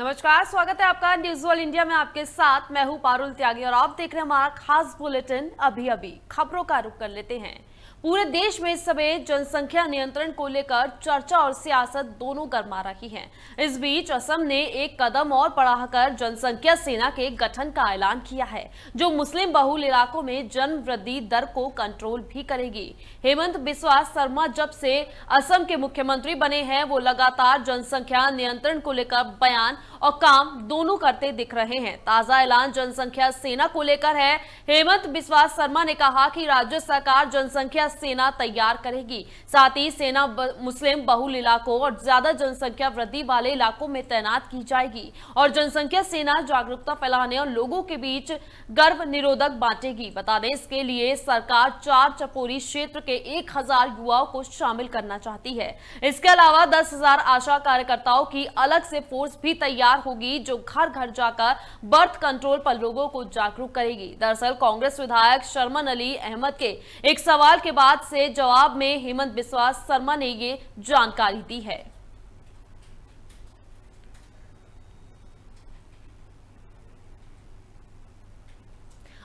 नमस्कार स्वागत है आपका न्यूज वर्ल्ड इंडिया में आपके साथ मैं हूं पारुल त्यागी और आप देख रहे हैं हमारा खास बुलेटिन अभी अभी खबरों का रुख कर लेते हैं पूरे देश में इस समय जनसंख्या नियंत्रण को लेकर चर्चा और सियासत दोनों गर्मा रही है इस बीच असम ने एक कदम और बढ़ाकर जनसंख्या सेना के गठन का ऐलान किया है जो मुस्लिम बहुल इलाकों में जन वृद्धि दर को कंट्रोल भी करेगी हेमंत बिस्वा शर्मा जब से असम के मुख्यमंत्री बने हैं वो लगातार जनसंख्या नियंत्रण को लेकर बयान और काम दोनों करते दिख रहे हैं ताजा ऐलान जनसंख्या सेना को लेकर है हेमंत बिस्वा शर्मा ने कहा कि राज्य सरकार जनसंख्या यह सेना तैयार करेगी साथ ही सेना मुस्लिम बहुल इलाकों और ज्यादा जनसंख्या वृद्धि वाले इलाकों में तैनात की जाएगी और जनसंख्या सेना जागरूकता फैलाने और लोगों के बीच गर्भ निरोधक बांटेगी बता दें इसके लिए सरकार चार चपोरी क्षेत्र के एक हजार युवाओं को शामिल करना चाहती है इसके अलावा दस हजार आशा कार्यकर्ताओं की अलग से फोर्स भी तैयार होगी जो घर घर जाकर बर्थ कंट्रोल पर लोगों को जागरूक करेगी दरअसल कांग्रेस विधायक शर्मन अली अहमद के एक सवाल के बाद से जवाब में हेमंत बिस्वास शर्मा ने ये जानकारी दी है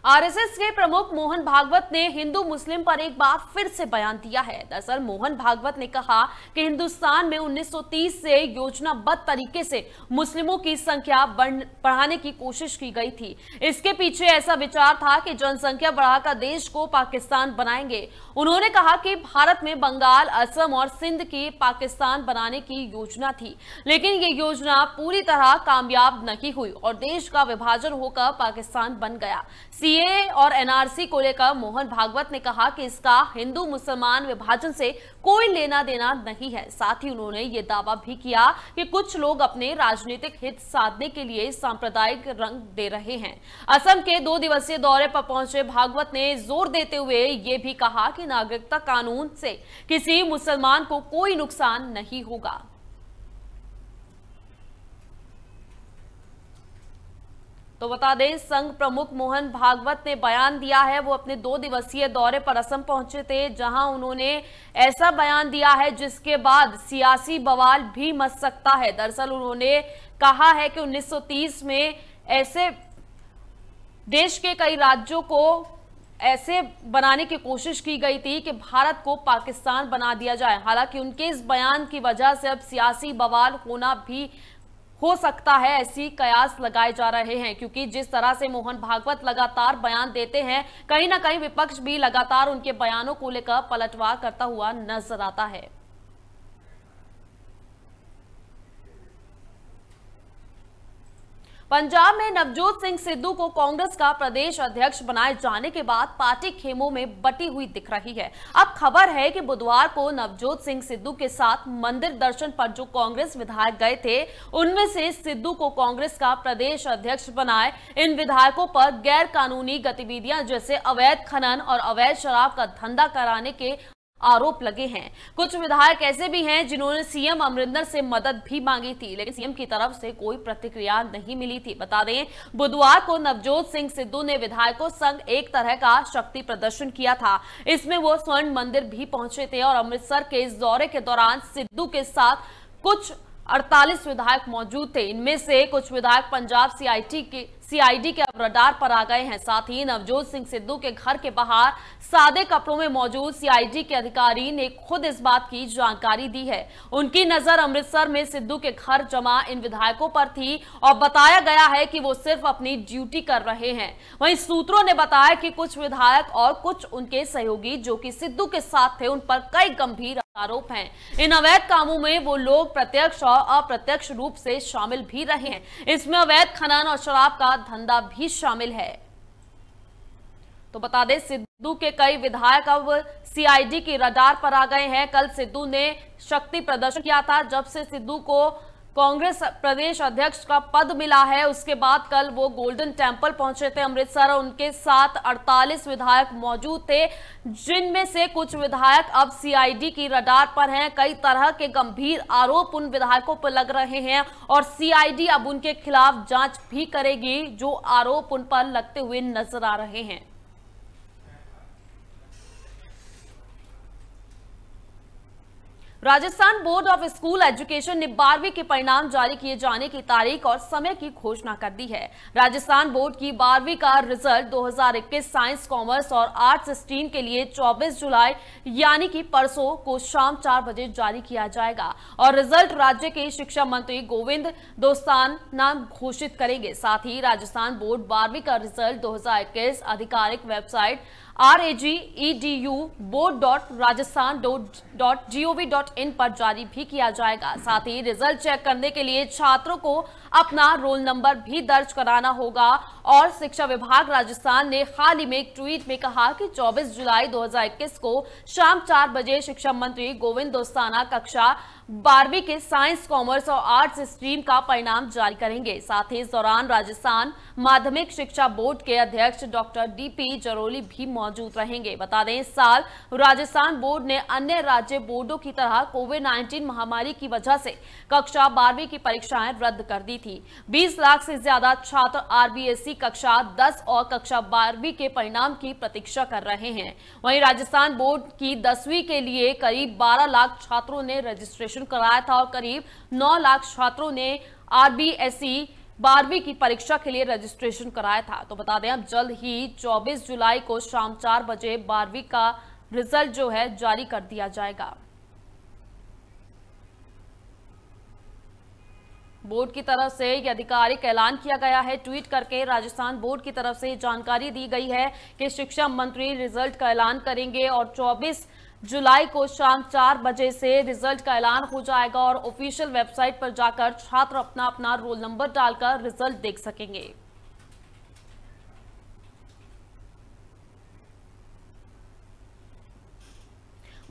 आरएसएस के प्रमुख मोहन भागवत ने हिंदू मुस्लिम पर एक बार फिर से बयान दिया है दरअसल मोहन भागवत ने कहा कि हिंदुस्तान में 1930 से योजनाबद्ध तरीके से मुस्लिमों की संख्या बढ़ाने की कोशिश की गई थी इसके पीछे ऐसा विचार था कि जनसंख्या बढ़ाकर देश को पाकिस्तान बनाएंगे उन्होंने कहा कि भारत में बंगाल असम और सिंध की पाकिस्तान बनाने की योजना थी लेकिन ये योजना पूरी तरह कामयाब नहीं हुई और देश का विभाजन होकर पाकिस्तान बन गया सी सीए और एनआरसी को लेकर मोहन भागवत ने कहा कि इसका हिंदू मुसलमान विभाजन से कोई लेना देना नहीं है साथ ही उन्होंने ये दावा भी किया कि कुछ लोग अपने राजनीतिक हित साधने के लिए सांप्रदायिक रंग दे रहे हैं असम के दो दिवसीय दौरे पर पहुंचे भागवत ने जोर देते हुए ये भी कहा कि नागरिकता कानून से किसी मुसलमान को कोई नुकसान नहीं होगा तो बता दें संघ प्रमुख मोहन भागवत ने बयान दिया है वो अपने दो दिवसीय दौरे पर असम पहुंचे थे जहां उन्होंने ऐसा बयान दिया है जिसके बाद सियासी बवाल भी मच सकता है दरअसल उन्होंने कहा है कि 1930 में ऐसे देश के कई राज्यों को ऐसे बनाने की कोशिश की गई थी कि भारत को पाकिस्तान बना दिया जाए हालांकि उनके इस बयान की वजह से अब सियासी बवाल होना भी हो सकता है ऐसी कयास लगाए जा रहे हैं क्योंकि जिस तरह से मोहन भागवत लगातार बयान देते हैं कहीं ना कहीं विपक्ष भी लगातार उनके बयानों को लेकर पलटवार करता हुआ नजर आता है पंजाब में नवजोत सिंह सिद्धू को कांग्रेस का प्रदेश अध्यक्ष बनाए जाने के बाद पार्टी खेमों में बटी हुई दिख रही है अब खबर है कि बुधवार को नवजोत सिंह सिद्धू के साथ मंदिर दर्शन पर जो कांग्रेस विधायक गए थे उनमें से सिद्धू को कांग्रेस का प्रदेश अध्यक्ष बनाए इन विधायकों पर गैर कानूनी गतिविधियां जैसे अवैध खनन और अवैध शराब का धंधा कराने के आरोप लगे हैं कुछ विधायक ऐसे भी हैं जिन्होंने सीएम अमरिंदर से मदद भी मांगी थी लेकिन सीएम की तरफ से कोई प्रतिक्रिया नहीं मिली थी बता दें बुधवार को नवजोत सिंह सिद्धू ने विधायकों संग एक तरह का शक्ति प्रदर्शन किया था इसमें वो स्वर्ण मंदिर भी पहुंचे थे और अमृतसर के इस दौरे के दौरान सिद्धू के साथ कुछ 48 विधायक मौजूद थे इनमें से कुछ विधायक पंजाब सीआईटी के सीआईडी के अब रडार पर आ गए हैं साथ ही नवजोत सिंह सिद्धू के घर के बाहर सादे कपड़ों में मौजूद सीआईडी के अधिकारी ने खुद इस बात की जानकारी दी है उनकी नजर अमृतसर में सिद्धू के घर जमा इन विधायकों पर थी और बताया गया है कि वो सिर्फ अपनी ड्यूटी कर रहे हैं वहीं सूत्रों ने बताया कि कुछ विधायक और कुछ उनके सहयोगी जो कि सिद्धू के साथ थे उन पर कई गंभीर आरोप हैं इन अवैध कामों में वो लोग प्रत्यक्ष और अप्रत्यक्ष रूप से शामिल भी रहे हैं इसमें अवैध खनन और शराब का धंधा भी शामिल है तो बता दें सिद्धू के कई विधायक अब सीआईडी की रडार पर आ गए हैं कल सिद्धू ने शक्ति प्रदर्शन किया था जब से सिद्धू को कांग्रेस प्रदेश अध्यक्ष का पद मिला है उसके बाद कल वो गोल्डन टेम्पल पहुंचे थे अमृतसर और उनके साथ 48 विधायक मौजूद थे जिनमें से कुछ विधायक अब सीआईडी की रडार पर हैं कई तरह के गंभीर आरोप उन विधायकों पर लग रहे हैं और सीआईडी अब उनके खिलाफ जांच भी करेगी जो आरोप उन पर लगते हुए नजर आ रहे हैं Rajasthan board of school education ने बारहवीं के परिणाम जारी किए जाने की तारीख और समय की घोषणा कर दी है राजस्थान बोर्ड की बारहवीं का रिजल्ट 2021 साइंस कॉमर्स और आर्ट्स स्ट्रीम के लिए 24 जुलाई यानी कि परसों को शाम चार बजे जारी किया जाएगा और रिजल्ट राज्य के शिक्षा मंत्री गोविंद नाम घोषित करेंगे साथ ही राजस्थान बोर्ड बारहवीं का रिजल्ट दो आधिकारिक website R A J E D U board dot Rajasthan dot G O V dot in पर जारी भी किया जाएगा साथ ही रिजल्ट चेक करने के लिए छात्रों को अपना रोल नंबर भी दर्ज कराना होगा और शिक्षा विभाग राजस्थान ने हाल ही में एक ट्वीट में कहा कि 24 जुलाई 2021 को शाम चार बजे शिक्षा मंत्री गोविंद दोस्ताना कक्षा बारहवीं के साइंस कॉमर्स और आर्ट्स स्ट्रीम का परिणाम जारी करेंगे साथ ही इस दौरान राजस्थान माध्यमिक शिक्षा बोर्ड के अध्यक्ष डॉक्टर डीपी जरोली भी मौजूद रहेंगे बता दें इस साल राजस्थान बोर्ड ने अन्य राज्य बोर्डों की तरह कोविड नाइन्टीन महामारी की वजह से कक्षा बारहवीं की परीक्षाएं रद्द कर दी थी बीस लाख से ज्यादा छात्र आर कक्षा दस और कक्षा बारहवीं के परिणाम की प्रतीक्षा कर रहे हैं वहीं राजस्थान बोर्ड की दसवीं के लिए करीब बारह लाख छात्रों ने रजिस्ट्रेशन रजिस्ट्रेशन कराया था और करीब 9 लाख छात्रों ने आरबीएसई बारहवीं की परीक्षा के लिए रजिस्ट्रेशन कराया था तो बता दें अब जल्द ही 24 जुलाई को शाम चार बजे बारहवीं का रिजल्ट जो है जारी कर दिया जाएगा बोर्ड की तरफ से यह आधिकारिक ऐलान किया गया है ट्वीट करके राजस्थान बोर्ड की तरफ से जानकारी दी गई है कि शिक्षा मंत्री रिजल्ट का ऐलान करेंगे और जुलाई को शाम चार बजे से रिजल्ट का ऐलान हो जाएगा और ऑफिशियल वेबसाइट पर जाकर छात्र अपना अपना रोल नंबर डालकर रिजल्ट देख सकेंगे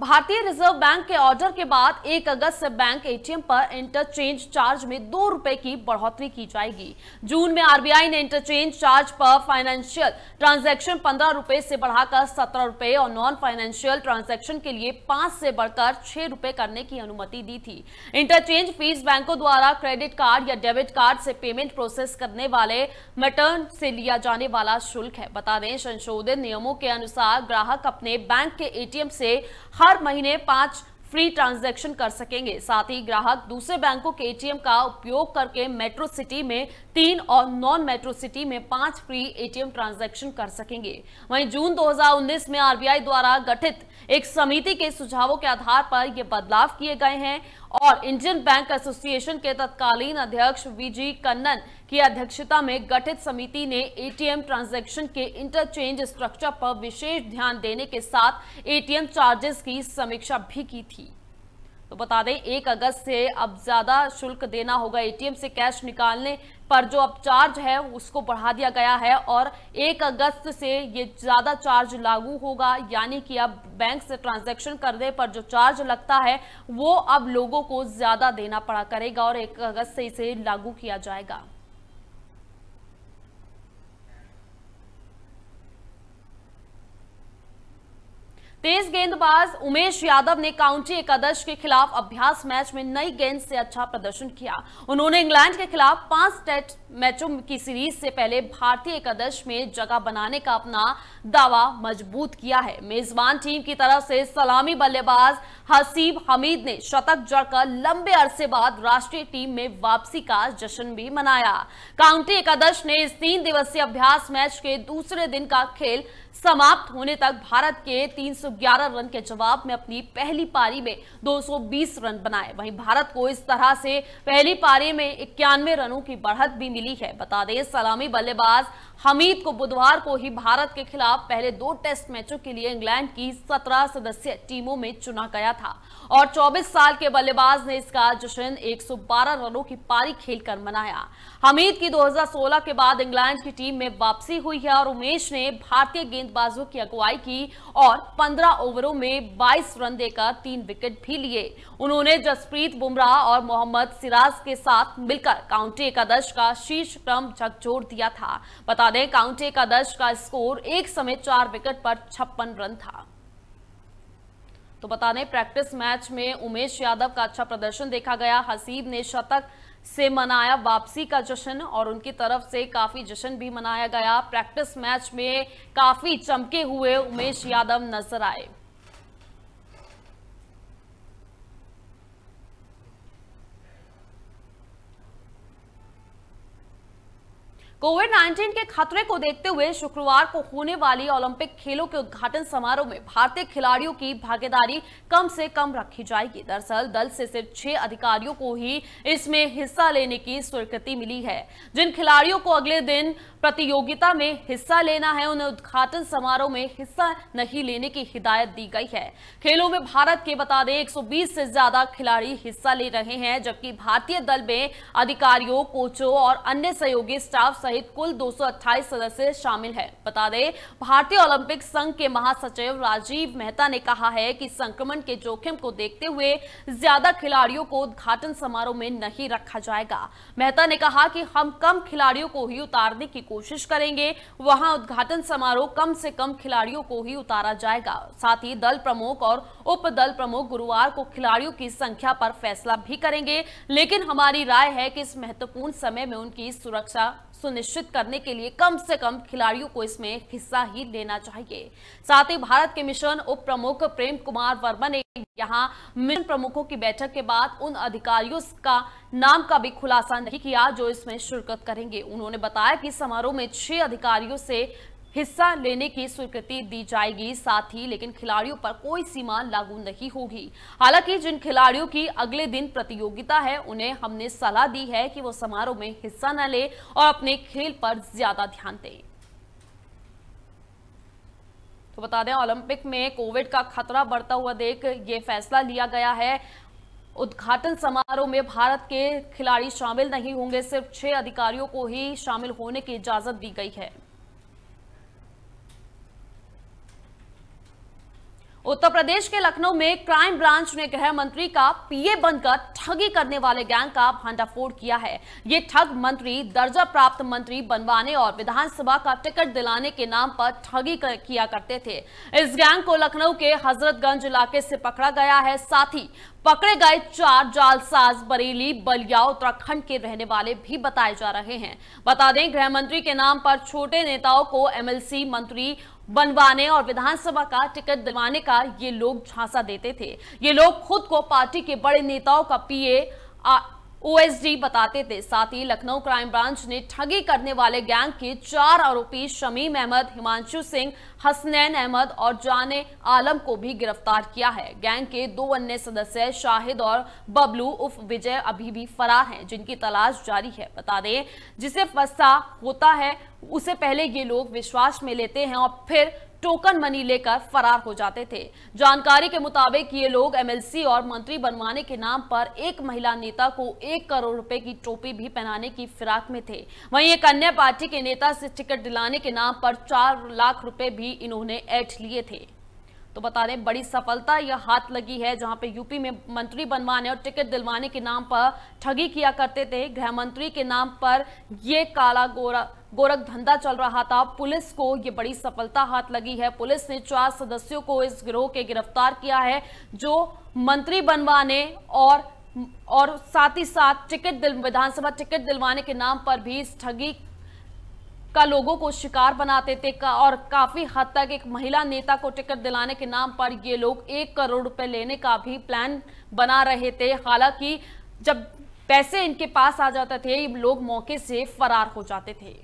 भारतीय रिजर्व बैंक के ऑर्डर के बाद 1 अगस्त से बैंक एटीएम पर इंटरचेंज चार्ज में दो रुपए की बढ़ोतरी की जाएगी जून में आरबीआई ने इंटरचेंज चार्ज पर फाइनेंशियल ट्रांजैक्शन पंद्रह रुपए से बढ़ाकर सत्रह रुपए और नॉन फाइनेंशियल ट्रांजैक्शन के लिए पांच से बढ़कर छह रुपए करने की अनुमति दी थी इंटरचेंज फीस बैंकों द्वारा क्रेडिट कार्ड या डेबिट कार्ड से पेमेंट प्रोसेस करने वाले मटर्न से लिया जाने वाला शुल्क है बता दें संशोधित नियमों के अनुसार ग्राहक अपने बैंक के एटीएम से हर महीने पांच फ्री ट्रांजैक्शन कर सकेंगे साथ ही ग्राहक दूसरे बैंकों के एटीएम का उपयोग करके मेट्रो सिटी में तीन और नॉन मेट्रो सिटी में पांच फ्री एटीएम ट्रांजैक्शन कर सकेंगे वहीं जून 2019 में आरबीआई द्वारा गठित एक समिति के सुझावों के आधार पर यह बदलाव किए गए हैं और इंडियन बैंक एसोसिएशन के तत्कालीन अध्यक्ष वीजी कन्नन की अध्यक्षता में गठित समिति ने एटीएम ट्रांजैक्शन के इंटरचेंज स्ट्रक्चर पर विशेष ध्यान देने के साथ एटीएम चार्जेस की समीक्षा भी की थी तो बता दें एक अगस्त से अब ज्यादा शुल्क देना होगा एटीएम से कैश निकालने पर जो अब चार्ज है उसको बढ़ा दिया गया है और एक अगस्त से ये ज़्यादा चार्ज लागू होगा यानी कि अब बैंक से ट्रांजैक्शन करने पर जो चार्ज लगता है वो अब लोगों को ज़्यादा देना पड़ा करेगा और एक अगस्त से इसे लागू किया जाएगा तेज गेंदबाज उमेश यादव ने काउंटी एकादश के खिलाफ अभ्यास मैच में नई गेंद से अच्छा प्रदर्शन किया उन्होंने इंग्लैंड के खिलाफ पांच टेस्ट मैचों की सीरीज से पहले भारतीय एकादश में जगह बनाने का अपना दावा मजबूत किया है मेजबान टीम की तरफ से सलामी बल्लेबाज हसीब हमीद ने शतक जड़कर लंबे अरसे बाद राष्ट्रीय टीम में वापसी का जश्न भी मनाया काउंटी एकादश ने इस तीन दिवसीय अभ्यास मैच के दूसरे दिन का खेल समाप्त होने तक भारत के 311 रन के जवाब में अपनी पहली पारी में 220 रन बनाए वहीं भारत को इस तरह से पहली पारी में इक्यानवे रनों की बढ़त भी मिली है बता दें सलामी बल्लेबाज हमीद को बुधवार को ही भारत के खिलाफ पहले दो टेस्ट मैचों के लिए इंग्लैंड की 17 सदस्य टीमों में चुना गया था और 24 साल के बल्लेबाज ने इसका जश्न 112 रनों की पारी खेलकर मनाया हमीद की 2016 के बाद इंग्लैंड की टीम में वापसी हुई है और उमेश ने भारतीय गेंदबाजों की अगुवाई की और पंद्रह ओवरों में बाईस रन देकर तीन विकेट भी लिए उन्होंने जसप्रीत बुमराह और मोहम्मद सिराज के साथ मिलकर काउंटी एकादश का शीर्ष क्रम झकझोर दिया था बता दें काउंटी का दर्ज का स्कोर एक समय चार विकेट पर छप्पन रन था तो बता दें प्रैक्टिस मैच में उमेश यादव का अच्छा प्रदर्शन देखा गया हसीब ने शतक से मनाया वापसी का जश्न और उनकी तरफ से काफी जश्न भी मनाया गया प्रैक्टिस मैच में काफी चमके हुए उमेश यादव नजर आए कोविड 19 के खतरे को देखते हुए शुक्रवार को होने वाली ओलंपिक खेलों के उद्घाटन समारोह में भारतीय खिलाड़ियों की भागीदारी कम से कम रखी जाएगी दरअसल दल से सिर्फ छह अधिकारियों को ही इसमें हिस्सा लेने की स्वीकृति मिली है जिन खिलाड़ियों को अगले दिन प्रतियोगिता में हिस्सा लेना है उन्हें उद्घाटन समारोह में हिस्सा नहीं लेने की हिदायत दी गई है खेलों में भारत के बता दें एक से ज्यादा खिलाड़ी हिस्सा ले रहे हैं जबकि भारतीय दल में अधिकारियों कोचों और अन्य सहयोगी स्टाफ सहित कुल 228 सदस्य शामिल हैं। बता दें भारतीय ओलंपिक संघ के महासचिव राजीव मेहता ने कहा है कि संक्रमण के जोखिम को देखते हुए ज्यादा खिलाड़ियों को उद्घाटन समारोह में नहीं रखा जाएगा मेहता ने कहा कि हम कम खिलाड़ियों को ही उतारने की कोशिश करेंगे वहां उद्घाटन समारोह कम से कम खिलाड़ियों को ही उतारा जाएगा साथ ही दल प्रमुख और उप दल प्रमुख गुरुवार को खिलाड़ियों की संख्या पर फैसला भी करेंगे लेकिन हमारी राय है कि इस महत्वपूर्ण समय में उनकी सुरक्षा सुनिश्चित करने के लिए कम से कम खिलाड़ियों को इसमें हिस्सा ही लेना चाहिए साथ ही भारत के मिशन उप प्रमुख प्रेम कुमार वर्मा ने यहाँ मिशन प्रमुखों की बैठक के बाद उन अधिकारियों का नाम का भी खुलासा नहीं किया जो इसमें शिरकत करेंगे उन्होंने बताया कि समारोह में छह अधिकारियों से हिस्सा लेने की स्वीकृति दी जाएगी साथ ही लेकिन खिलाड़ियों पर कोई सीमा लागू नहीं होगी हालांकि जिन खिलाड़ियों की अगले दिन प्रतियोगिता है उन्हें हमने सलाह दी है कि वो समारोह में हिस्सा न ले और अपने खेल पर ज्यादा ध्यान दें तो बता दें ओलंपिक में कोविड का खतरा बढ़ता हुआ देख ये फैसला लिया गया है उद्घाटन समारोह में भारत के खिलाड़ी शामिल नहीं होंगे सिर्फ छह अधिकारियों को ही शामिल होने की इजाजत दी गई है उत्तर प्रदेश के लखनऊ में क्राइम ब्रांच ने गृह मंत्री का पीए बनकर ठगी करने वाले गैंग का भंडाफोड़ किया है ये ठग मंत्री दर्जा प्राप्त मंत्री बनवाने और विधानसभा का टिकट दिलाने के नाम पर ठगी कर, किया करते थे इस गैंग को लखनऊ के हजरतगंज इलाके से पकड़ा गया है साथ ही पकड़े गए चार जालसाज बरेली बलिया उत्तराखंड के रहने वाले भी बताए जा रहे हैं बता दें गृह मंत्री के नाम पर छोटे नेताओं को एमएलसी मंत्री बनवाने और विधानसभा का टिकट दिलवाने का ये लोग झांसा देते थे ये लोग खुद को पार्टी के बड़े नेताओं का पीए ओएसडी बताते थे साथ ही लखनऊ क्राइम ब्रांच ने ठगी करने वाले गैंग के चार आरोपी शमीम अहमद हिमांशु सिंह हसनैन अहमद और जाने आलम को भी गिरफ्तार किया है गैंग के दो अन्य सदस्य शाहिद और बबलू उफ विजय अभी भी फरार हैं जिनकी तलाश जारी है बता दें जिसे फसा होता है उसे पहले ये लोग विश्वास में लेते हैं और फिर टोकन मनी लेकर फरार हो जाते थे जानकारी के मुताबिक ये लोग एमएलसी और मंत्री बनवाने के नाम पर एक महिला नेता को एक करोड़ रुपए की टोपी भी पहनाने की फिराक में थे वहीं एक अन्य पार्टी के नेता से टिकट दिलाने के नाम पर चार लाख रुपए भी इन्होंने ऐठ लिए थे तो बता दें बड़ी सफलता यह हाथ लगी है जहां पे यूपी में मंत्री बनवाने और टिकट दिलवाने के नाम पर ठगी किया करते थे गृह मंत्री के नाम पर ये काला गोरा गोरख धंधा चल रहा था पुलिस को ये बड़ी सफलता हाथ लगी है पुलिस ने चार सदस्यों को इस गिरोह के गिरफ्तार किया है जो मंत्री बनवाने और और साथ ही साथ टिकट विधानसभा टिकट दिलवाने के नाम पर भी ठगी का लोगों को शिकार बनाते थे का और काफी हद तक एक महिला नेता को टिकट दिलाने के नाम पर ये लोग एक करोड़ रुपए लेने का भी प्लान बना रहे थे हालांकि जब पैसे इनके पास आ जाते थे लोग मौके से फरार हो जाते थे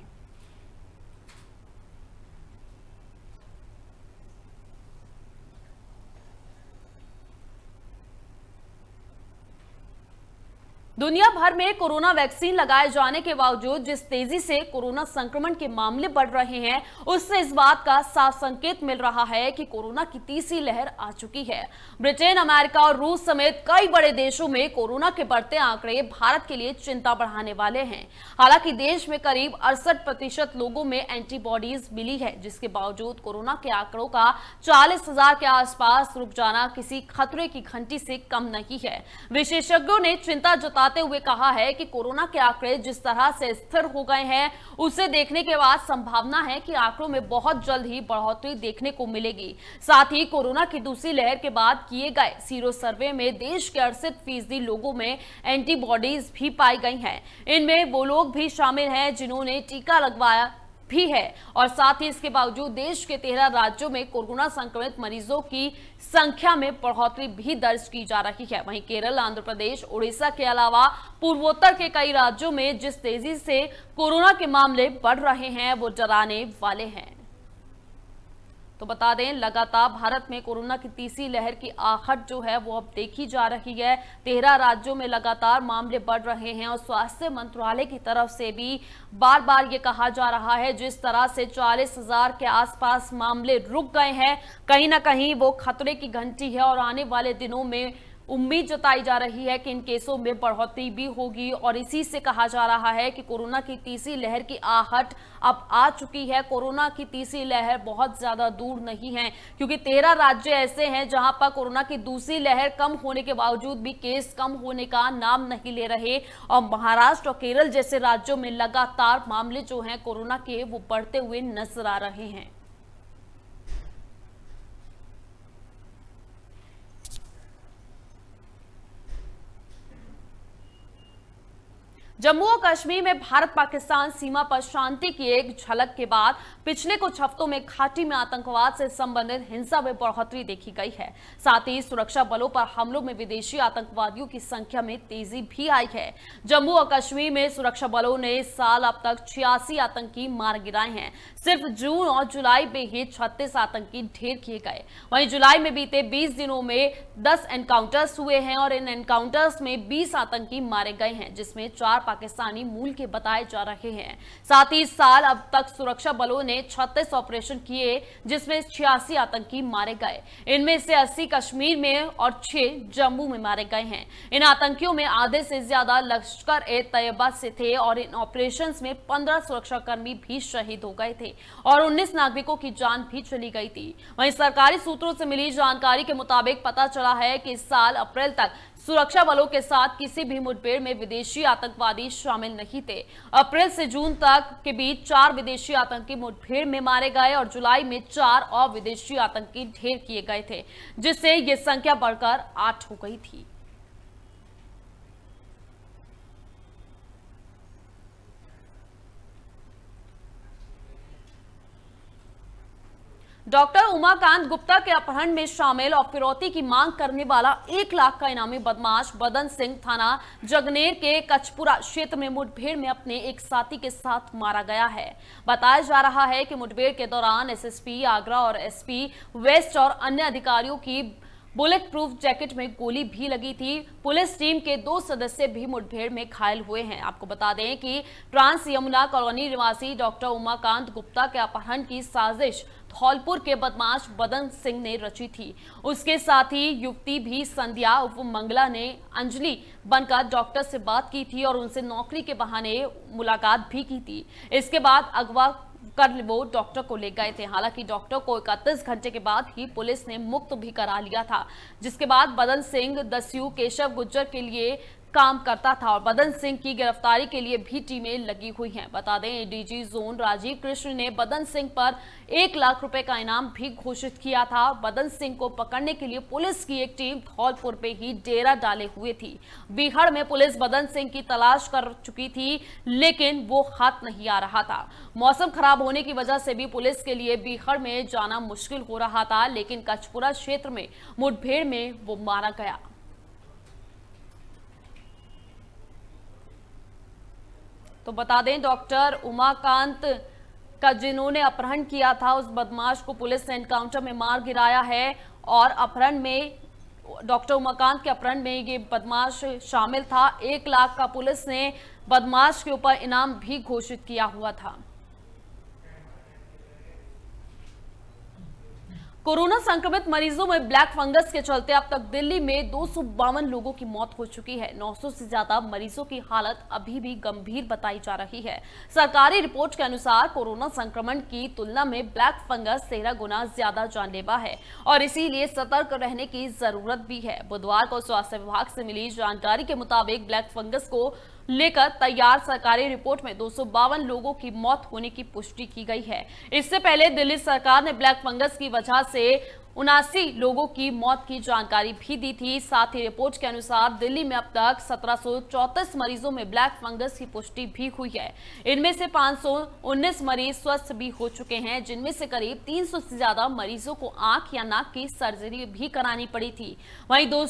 दुनिया भर में कोरोना वैक्सीन लगाए जाने के बावजूद जिस तेजी से कोरोना संक्रमण के मामले बढ़ रहे हैं उससे इस बात का साफ संकेत मिल रहा है कि कोरोना की तीसरी लहर आ चुकी है ब्रिटेन अमेरिका और रूस समेत कई बड़े देशों में कोरोना के बढ़ते आंकड़े भारत के लिए चिंता बढ़ाने वाले हैं हालांकि देश में करीब अड़सठ प्रतिशत लोगों में एंटीबॉडीज मिली है जिसके बावजूद कोरोना के आंकड़ों का चालीस हजार के आसपास रुक जाना किसी खतरे की घंटी से कम नहीं है विशेषज्ञों ने चिंता जता बताते हुए कहा है कि कोरोना के आंकड़े जिस तरह से स्थिर हो गए हैं उसे देखने के बाद संभावना है कि आंकड़ों में बहुत जल्द ही बढ़ोतरी देखने को मिलेगी साथ ही कोरोना की दूसरी लहर के बाद किए गए सीरो सर्वे में देश के अड़सठ फीसदी लोगों में एंटीबॉडीज भी पाई गई हैं इनमें वो लोग भी शामिल हैं जिन्होंने टीका लगवाया भी है और साथ ही इसके बावजूद देश के तेरह राज्यों में कोरोना संक्रमित मरीजों की संख्या में बढ़ोतरी भी दर्ज की जा रही है वहीं केरल आंध्र प्रदेश उड़ीसा के अलावा पूर्वोत्तर के कई राज्यों में जिस तेजी से कोरोना के मामले बढ़ रहे हैं वो डराने वाले हैं तो बता दें लगातार भारत में कोरोना की तीसरी लहर की आहट जो है वो अब देखी जा रही है तेरह राज्यों में लगातार मामले बढ़ रहे हैं और स्वास्थ्य मंत्रालय की तरफ से भी बार बार ये कहा जा रहा है जिस तरह से चालीस हजार के आसपास मामले रुक गए हैं कहीं ना कहीं वो खतरे की घंटी है और आने वाले दिनों में उम्मीद जताई जा रही है कि इन केसों में बढ़ोतरी भी होगी और इसी से कहा जा रहा है कि कोरोना की तीसरी लहर की आहट अब आ चुकी है कोरोना की तीसरी लहर बहुत ज़्यादा दूर नहीं है क्योंकि तेरह राज्य ऐसे हैं जहां पर कोरोना की दूसरी लहर कम होने के बावजूद भी केस कम होने का नाम नहीं ले रहे और महाराष्ट्र और केरल जैसे राज्यों में लगातार मामले जो हैं कोरोना के वो बढ़ते हुए नजर आ रहे हैं जम्मू और कश्मीर में भारत पाकिस्तान सीमा पर शांति की एक झलक के बाद पिछले कुछ हफ्तों में घाटी में आतंकवाद से संबंधित हिंसा में बढ़ोतरी देखी गई है साथ ही सुरक्षा बलों पर हमलों में विदेशी आतंकवादियों की संख्या में तेजी भी आई है जम्मू और कश्मीर में सुरक्षा बलों ने इस साल अब तक छियासी आतंकी मार गिराए हैं सिर्फ जून और जुलाई में ही छत्तीस आतंकी ढेर किए गए वही जुलाई में बीते बीस दिनों में दस एनकाउंटर्स हुए हैं और इन एनकाउंटर्स में बीस आतंकी मारे गए हैं जिसमें चार पाकिस्तानी मूल के बताए जा रहे हैं साथ ही साल अब तक सुरक्षा बलों ने छत्तीस ऑपरेशन किए जिसमें छियासी आतंकी मारे गए इनमें से अस्सी कश्मीर में और छह जम्मू में मारे गए हैं इन आतंकियों में आधे से ज्यादा लश्कर ए तैयबा से थे और इन ऑपरेशन में पंद्रह सुरक्षाकर्मी भी शहीद हो गए थे और उन्नीस नागरिकों की जान भी चली गई थी वहीं सरकारी सूत्रों से मिली जानकारी के मुताबिक पता चला है कि इस साल अप्रैल तक सुरक्षा बलों के साथ किसी भी मुठभेड़ में विदेशी आतंकवादी शामिल नहीं थे अप्रैल से जून तक के बीच चार विदेशी आतंकी मुठभेड़ में मारे गए और जुलाई में चार और विदेशी आतंकी ढेर किए गए थे जिससे ये संख्या बढ़कर आठ हो गई थी डॉक्टर उमाकांत गुप्ता के अपहरण में शामिल और फिरौती की मांग करने वाला एक लाख का इनामी बदमाश बदन सिंह थाना जगनेर के कचपुरा क्षेत्र में मुठभेड़ में अपने एक साथी के साथ मारा गया है बताया जा रहा है कि मुठभेड़ के दौरान एसएसपी आगरा और एसपी वेस्ट और अन्य अधिकारियों की बुलेट प्रूफ जैकेट में गोली भी लगी थी पुलिस टीम के दो सदस्य भी मुठभेड़ में घायल हुए हैं आपको बता दें कि ट्रांस यमुना कॉलोनी निवासी डॉक्टर उमाकांत गुप्ता के अपहरण की साजिश धौलपुर के बदमाश बदन सिंह ने रची थी उसके साथ ही युवती भी संध्या उप मंगला ने अंजलि बनकर डॉक्टर से बात की थी और उनसे नौकरी के बहाने मुलाकात भी की थी इसके बाद अगवा कर वो डॉक्टर को ले गए थे हालांकि डॉक्टर को इकतीस घंटे के बाद ही पुलिस ने मुक्त भी करा लिया था जिसके बाद बदन सिंह दस्यू केशव गुज्जर के लिए काम करता था और बदन सिंह की गिरफ्तारी के लिए भी टीमें लगी हुई हैं बता दें एडीजी जोन राजीव कृष्ण ने बदन सिंह पर एक लाख रुपए का इनाम भी घोषित किया था बदन सिंह को पकड़ने के लिए पुलिस की एक टीम धौलपुर पे ही डेरा डाले हुए थी बिहार में पुलिस बदन सिंह की तलाश कर चुकी थी लेकिन वो हाथ नहीं आ रहा था मौसम खराब होने की वजह से भी पुलिस के लिए बिहार में जाना मुश्किल हो रहा था लेकिन कछपुरा क्षेत्र में मुठभेड़ में वो मारा गया तो बता दें डॉक्टर उमाकांत का जिन्होंने अपहरण किया था उस बदमाश को पुलिस ने एनकाउंटर में मार गिराया है और अपहरण में डॉक्टर उमाकांत के अपहरण में ये बदमाश शामिल था एक लाख का पुलिस ने बदमाश के ऊपर इनाम भी घोषित किया हुआ था कोरोना संक्रमित मरीजों में ब्लैक फंगस के चलते अब तक दिल्ली में दो लोगों की मौत हो चुकी है 900 से ज्यादा मरीजों की हालत अभी भी गंभीर बताई जा रही है सरकारी रिपोर्ट के अनुसार कोरोना संक्रमण की तुलना में ब्लैक फंगस तेरह गुना ज्यादा जानलेवा है और इसीलिए सतर्क रहने की जरूरत भी है बुधवार को स्वास्थ्य विभाग से मिली जानकारी के मुताबिक ब्लैक फंगस को लेकर तैयार सरकारी रिपोर्ट में दो लोगों की मौत होने की पुष्टि की गई है इससे पहले दिल्ली सरकार ने ब्लैक फंगस की वजह से उनासी लोगों की मौत की जानकारी भी दी थी साथ ही रिपोर्ट के अनुसार दिल्ली में अब तक सत्रह मरीजों में ब्लैक फंगस की पुष्टि भी हुई है इनमें से 519 मरीज स्वस्थ भी हो चुके हैं जिनमें से करीब 300 से ज्यादा मरीजों को आंख या नाक की सर्जरी भी करानी पड़ी थी वहीं दो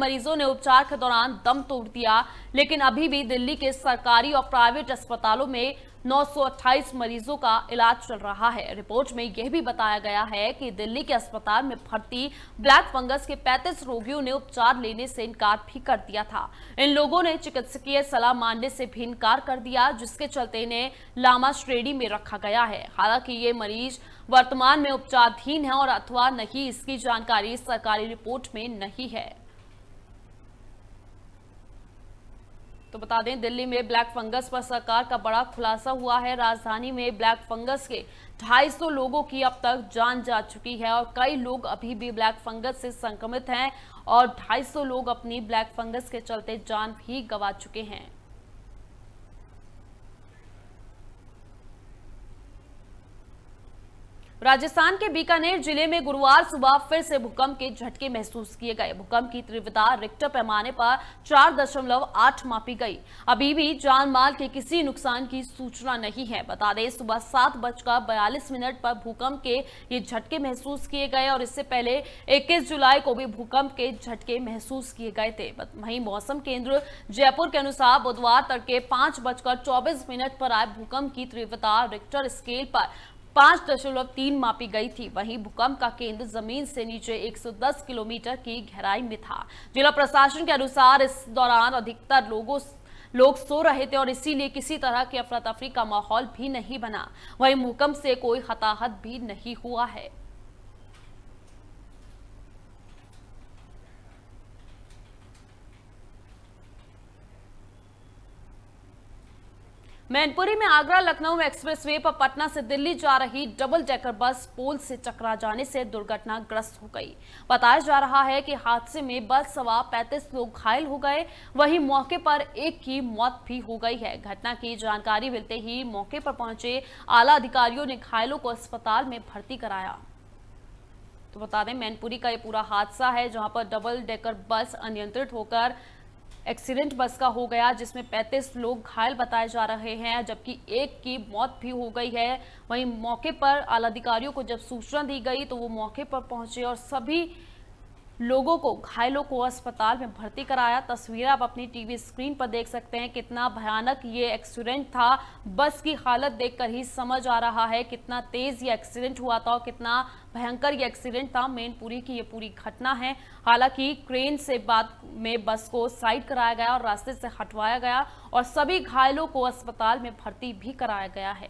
मरीजों ने उपचार के दौरान दम तोड़ दिया लेकिन अभी भी दिल्ली के सरकारी और प्राइवेट अस्पतालों में 928 मरीजों का इलाज चल रहा है रिपोर्ट में यह भी बताया गया है कि दिल्ली के अस्पताल में भर्ती ब्लैक फंगस के 35 रोगियों ने उपचार लेने से इनकार भी कर दिया था इन लोगों ने चिकित्सकीय सलाह मानने से भी इनकार कर दिया जिसके चलते इन्हें लामा श्रेणी में रखा गया है हालांकि ये मरीज वर्तमान में उपचाराधीन है और अथवा नहीं इसकी जानकारी सरकारी रिपोर्ट में नहीं है तो बता दें दिल्ली में ब्लैक फंगस पर सरकार का बड़ा खुलासा हुआ है राजधानी में ब्लैक फंगस के 250 लोगों की अब तक जान जा चुकी है और कई लोग अभी भी ब्लैक फंगस से संक्रमित हैं और 250 लोग अपनी ब्लैक फंगस के चलते जान भी गंवा चुके हैं राजस्थान के बीकानेर जिले में गुरुवार सुबह फिर से भूकंप के झटके महसूस किए गए भूकंप की तीव्रता रिक्टर पैमाने पर 4.8 मापी गई अभी भी जान माल के किसी नुकसान की सूचना नहीं है बता दें सुबह सात बजकर बयालीस मिनट पर भूकंप के ये झटके महसूस किए गए और इससे पहले 21 जुलाई को भी भूकंप के झटके महसूस किए गए थे वही मौसम केंद्र जयपुर के अनुसार बुधवार तड़के पांच बजकर चौबीस मिनट पर आए भूकंप की तीव्रता रिक्टर स्केल पर पांच दशमलव तीन मापी गई थी वहीं भूकंप का केंद्र जमीन से नीचे 110 किलोमीटर की गहराई में था जिला प्रशासन के अनुसार इस दौरान अधिकतर लोगों लोग सो रहे थे और इसीलिए किसी तरह की अफरा तफरी का माहौल भी नहीं बना वहीं भूकंप से कोई हताहत भी नहीं हुआ है मैनपुरी में आगरा लखनऊ एक्सप्रेसवे पर पटना से दिल्ली जा रही डबल डेकर बस पोल से चकरा जाने से दुर्घटनाग्रस्त हो गई बताया जा रहा है कि हादसे में बस सवार 35 लोग घायल हो गए वहीं मौके पर एक की मौत भी हो गई है घटना की जानकारी मिलते ही मौके पर पहुंचे आला अधिकारियों ने घायलों को अस्पताल में भर्ती कराया तो बता दें मैनपुरी का ये पूरा हादसा है जहां पर डबल डेकर बस अनियंत्रित होकर एक्सीडेंट बस का हो गया जिसमें 35 लोग घायल बताए जा रहे हैं जबकि एक की मौत भी हो गई है वहीं मौके पर आलाधिकारियों को जब सूचना दी गई तो वो मौके पर पहुंचे और सभी लोगों को घायलों को अस्पताल में भर्ती कराया तस्वीरें आप अपनी टीवी स्क्रीन पर देख सकते हैं कितना भयानक ये एक्सीडेंट था बस की हालत देखकर ही समझ आ रहा है कितना तेज ये एक्सीडेंट हुआ था और कितना भयंकर ये एक्सीडेंट था मेनपुरी की ये पूरी घटना है हालांकि क्रेन से बाद में बस को साइड कराया गया और रास्ते से हटवाया गया और सभी घायलों को अस्पताल में भर्ती भी कराया गया है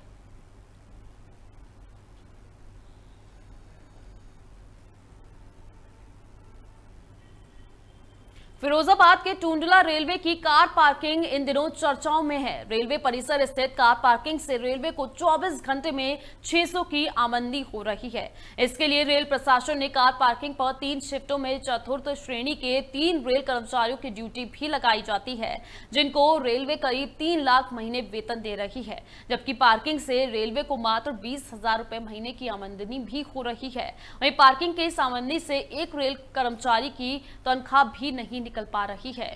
फिरोजाबाद के टूंडला रेलवे की कार पार्किंग इन दिनों चर्चाओं में है रेलवे परिसर स्थित कार पार्किंग से रेलवे को 24 घंटे में 600 की आमंदी हो रही है इसके लिए रेल प्रशासन ने कार पार्किंग पर तीन शिफ्टों में चतुर्थ श्रेणी के तीन रेल कर्मचारियों की ड्यूटी भी लगाई जाती है जिनको रेलवे करीब तीन लाख महीने वेतन दे रही है जबकि पार्किंग से रेलवे को मात्र बीस हजार महीने की आमंदनी भी हो रही है वही पार्किंग के इस से एक रेल कर्मचारी की तनख्वाह भी नहीं निकल पा रही है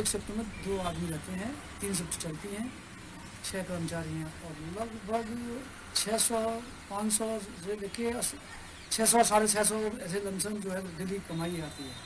एक शिफ्ट में दो आदमी रहते हैं तीन शिफ्ट चलती हैं छह कर्मचारी हैं और लगभग छह सौ पाँच सौ से देखिए छः सौ साढ़े छः सौ ऐसे लमसम जो है डेली कमाई आती है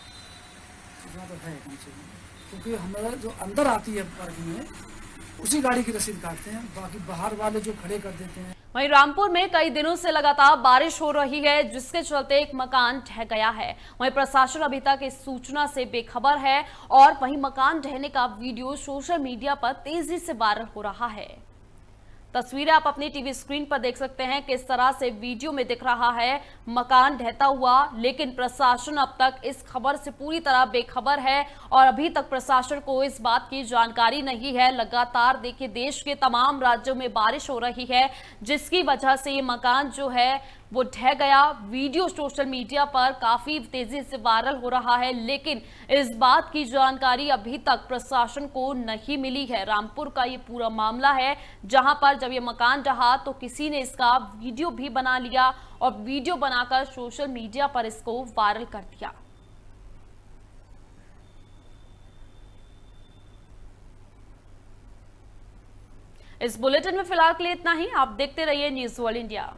इतना तो है कम से कम क्योंकि हमारा जो अंदर आती है पार्किंग में उसी गाड़ी की रसीद काटते हैं बाकी बाहर वाले जो खड़े कर देते हैं वहीं रामपुर में कई दिनों से लगातार बारिश हो रही है जिसके चलते एक मकान ढह गया है वहीं प्रशासन अभी तक इस सूचना से बेखबर है और वहीं मकान ढहने का वीडियो सोशल मीडिया पर तेजी से वायरल हो रहा है तस्वीरें आप अपनी टीवी स्क्रीन पर देख सकते हैं किस तरह से वीडियो में दिख रहा है मकान ढहता हुआ लेकिन प्रशासन अब तक इस खबर से पूरी तरह बेखबर है और अभी तक प्रशासन को इस बात की जानकारी नहीं है लगातार देखिए देश के तमाम राज्यों में बारिश हो रही है जिसकी वजह से ये मकान जो है वो ढह गया वीडियो सोशल मीडिया पर काफी तेजी से वायरल हो रहा है लेकिन इस बात की जानकारी अभी तक प्रशासन को नहीं मिली है रामपुर का ये पूरा मामला है जहां पर जब ये मकान रहा तो किसी ने इसका वीडियो भी बना लिया और वीडियो बनाकर सोशल मीडिया पर इसको वायरल कर दिया इस बुलेटिन में फिलहाल के लिए इतना ही आप देखते रहिए न्यूज वर्ल्ड इंडिया